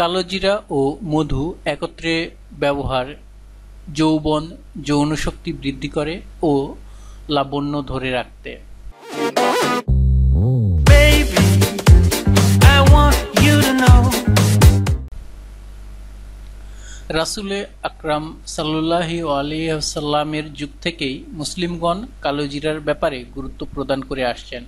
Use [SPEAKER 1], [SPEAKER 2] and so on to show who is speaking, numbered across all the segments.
[SPEAKER 1] কালোজিরা ও মধু একত্রে ব্যবহার যৌবন যৌনশক্তি বৃদ্ধি করে ও লাবণ্য ধরে রাখতে রাসুলে আকরাম সাল্লাহি সাল্লামের যুগ থেকেই মুসলিমগণ কালোজিরার ব্যাপারে গুরুত্ব প্রদান করে আসছেন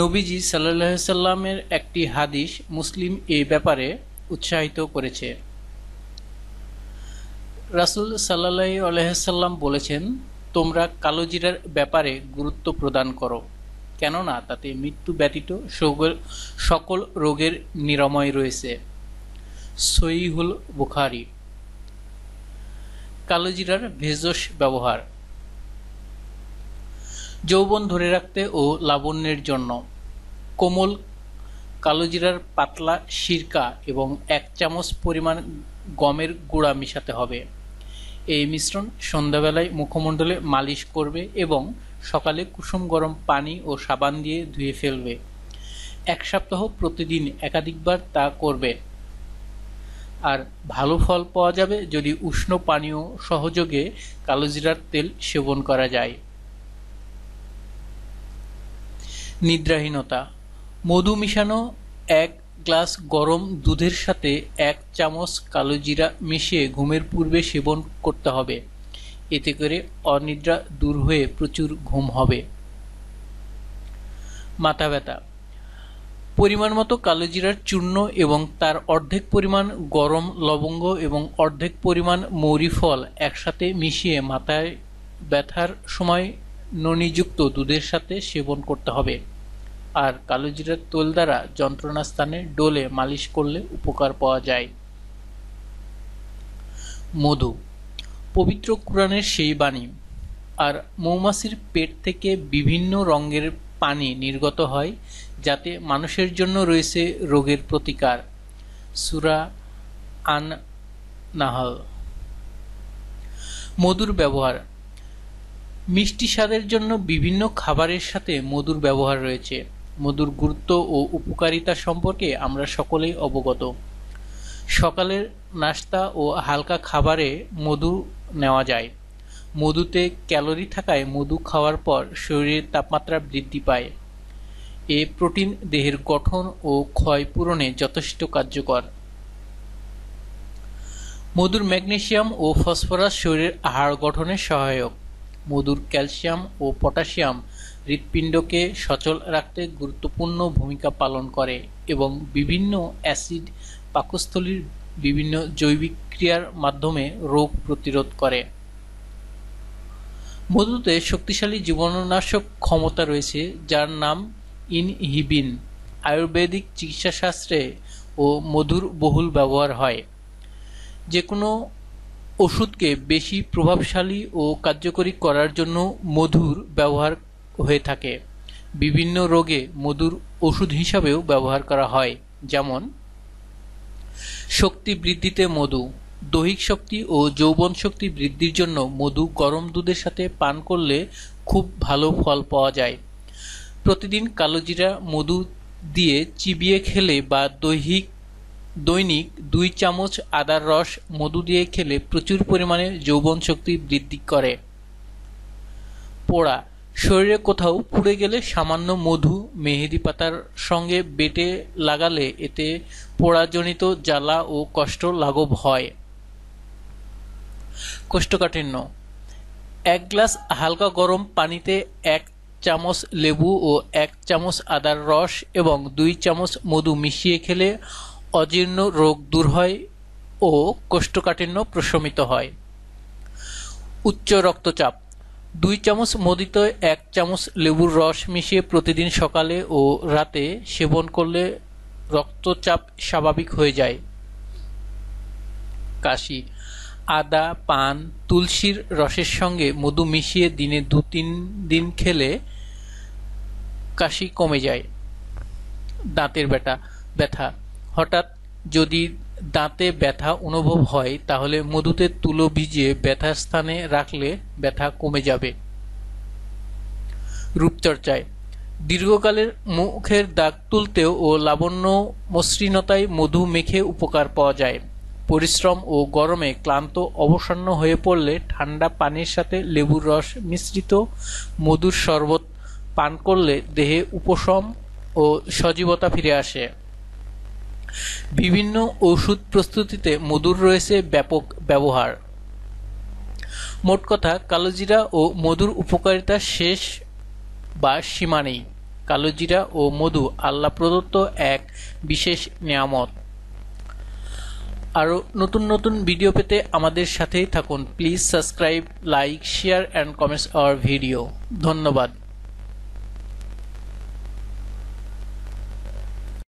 [SPEAKER 1] নবীজি সাল্লা সাল্লামের একটি হাদিস মুসলিম এই ব্যাপারে উৎসাহিত করেছে রাসুল সাল্লাহ আলহ্লাম বলেছেন তোমরা কালোজিরার ব্যাপারে গুরুত্ব প্রদান করো কেননা তাতে মৃত্যু ব্যতীত সকল রোগের নিরাময় রয়েছে সইহুল বুখারি কালোজিরার ভেষজ ব্যবহার যৌবন ধরে রাখতে ও লাবণ্যের জন্য কোমল কালোজিরার পাতলা সিরকা এবং এক চামচ পরিমাণ গমের গুঁড়া মিশাতে হবে এই মিশ্রণ সন্ধ্যাবেলায় মুখমণ্ডলে মালিশ করবে এবং সকালে কুসুম গরম পানি ও সাবান দিয়ে ধুয়ে ফেলবে এক সপ্তাহ প্রতিদিন একাধিকবার তা করবে আর ভালো ফল পাওয়া যাবে যদি উষ্ণ পানীয় সহযোগে কালোজিরার তেল সেবন করা যায় নিদ্রাহীনতা মধু মিশানো এক গ্লাস গরম দুধের সাথে এক চামচ কালোজিরা মিশিয়ে ঘুমের পূর্বে সেবন করতে হবে এতে করে অনিদ্রা দূর হয়ে প্রচুর ঘুম হবে মাথা ব্যথা পরিমাণ মতো কালোজিরার চূর্ণ এবং তার অর্ধেক পরিমাণ গরম লবঙ্গ এবং অর্ধেক পরিমাণ মৌরি ফল একসাথে মিশিয়ে মাথায় ব্যথার সময় ননিযুক্ত দুধের সাথে সেবন করতে হবে আর কালোজিরার তোল দ্বারা যন্ত্রণা স্থানে ডোলে মালিশ করলে উপকার পাওয়া যায় মধু পবিত্র কোরআনের সেই বাণী আর মৌমাছির পেট থেকে বিভিন্ন রঙের পানি নির্গত হয় যাতে মানুষের জন্য রয়েছে রোগের প্রতিকার সুরা আন নাহাল মধুর ব্যবহার মিষ্টি স্বাদের জন্য বিভিন্ন খাবারের সাথে মধুর ব্যবহার রয়েছে মধুর গুরুত্ব ও উপকারিতা সম্পর্কে আমরা সকলেই অবগত সকালের নাস্তা ও হালকা খাবারে মধু নেওয়া যায় মধুতে ক্যালোরি থাকায় মধু খাওয়ার পর শরীরের তাপমাত্রা বৃদ্ধি পায় এ প্রোটিন দেহের গঠন ও ক্ষয় পূরণে যথেষ্ট কার্যকর মধুর ম্যাগনেশিয়াম ও ফসফরাস শরীরের আহার গঠনে সহায়ক মধুর ক্যালসিয়াম ও পটাশিয়াম হৃৎপিণ্ডকে সচল রাখতে গুরুত্বপূর্ণ ভূমিকা পালন করে এবং বিভিন্ন অ্যাসিড পাকস্থলীর বিভিন্ন জৈবিক ক্রিয়ার মাধ্যমে রোগ প্রতিরোধ করে মধুতে শক্তিশালী জীবাণুনাশক ক্ষমতা রয়েছে যার নাম ইনহিবিন আয়ুর্বেদিক চিকিৎসাশাস্ত্রে ও মধুর বহুল ব্যবহার হয় যে কোনো ওষুধকে বেশি প্রভাবশালী ও কার্যকরী করার জন্য মধুর ব্যবহার হয়ে থাকে বিভিন্ন রোগে মধুর ওষুধ হিসাবেও ব্যবহার করা হয় যেমন শক্তি বৃদ্ধিতে মধু দৈহিক শক্তি ও যৌবন শক্তি বৃদ্ধির জন্য মধু গরম দুধের সাথে পান করলে খুব ভালো ফল পাওয়া যায় প্রতিদিন কালোজিরা মধু দিয়ে চিবিয়ে খেলে বা দৈহিক দৈনিক দুই চামচ আদার রস মধু দিয়ে খেলে প্রচুর পরিমাণে যৌবন শক্তি বৃদ্ধি করে পোড়া শরীরে কোথাও পুড়ে গেলে সামান্য মধু মেহেদি পাতার সঙ্গে বেটে লাগালে এতে পোড়াজনিত জ্বালা ও কষ্ট লাঘব হয় কোষ্ঠকাঠিন্য এক গ্লাস হালকা গরম পানিতে এক চামচ লেবু ও এক চামচ আদার রস এবং দুই চামচ মধু মিশিয়ে খেলে অজীর্ণ রোগ দূর হয় ও কোষ্ঠকাঠিন্য প্রশমিত হয় উচ্চ রক্তচাপ দুই চামচ মদিত এক চামচ লেবুর রস মিশিয়ে প্রতিদিন সকালে ও রাতে সেবন করলে রক্তচাপ স্বাভাবিক হয়ে যায় কাশি আদা পান তুলসীর রসের সঙ্গে মধু মিশিয়ে দিনে দু তিন দিন খেলে কাশি কমে যায় দাঁতের ব্যথা ব্যথা হঠাৎ যদি দাঁতে ব্যথা অনুভব হয় তাহলে মধুতে তুলো ভিজিয়ে ব্যথার স্থানে রাখলে ব্যথা কমে যাবে রূপচর্চায় দীর্ঘকালের মুখের দাগ তুলতেও ও লাবণ্য মসৃণতায় মধু মেখে উপকার পাওয়া যায় পরিশ্রম ও গরমে ক্লান্ত অবসন্ন হয়ে পড়লে ঠান্ডা পানির সাথে লেবুর রস মিশ্রিত মধুর শরবত পান করলে দেহে উপশম ও সজীবতা ফিরে আসে বিভিন্ন ওষুধ প্রস্তুতিতে মধুর রয়েছে ব্যাপক ব্যবহার মোট কথা কালোজিরা ও মধুর উপকারিতা শেষ বা সীমা নেই কালোজিরা ও মধু আল্লাহ প্রদত্ত এক বিশেষ নিয়ামত আরও নতুন নতুন ভিডিও পেতে আমাদের সাথেই থাকুন please subscribe like share and comments our video ধন্যবাদ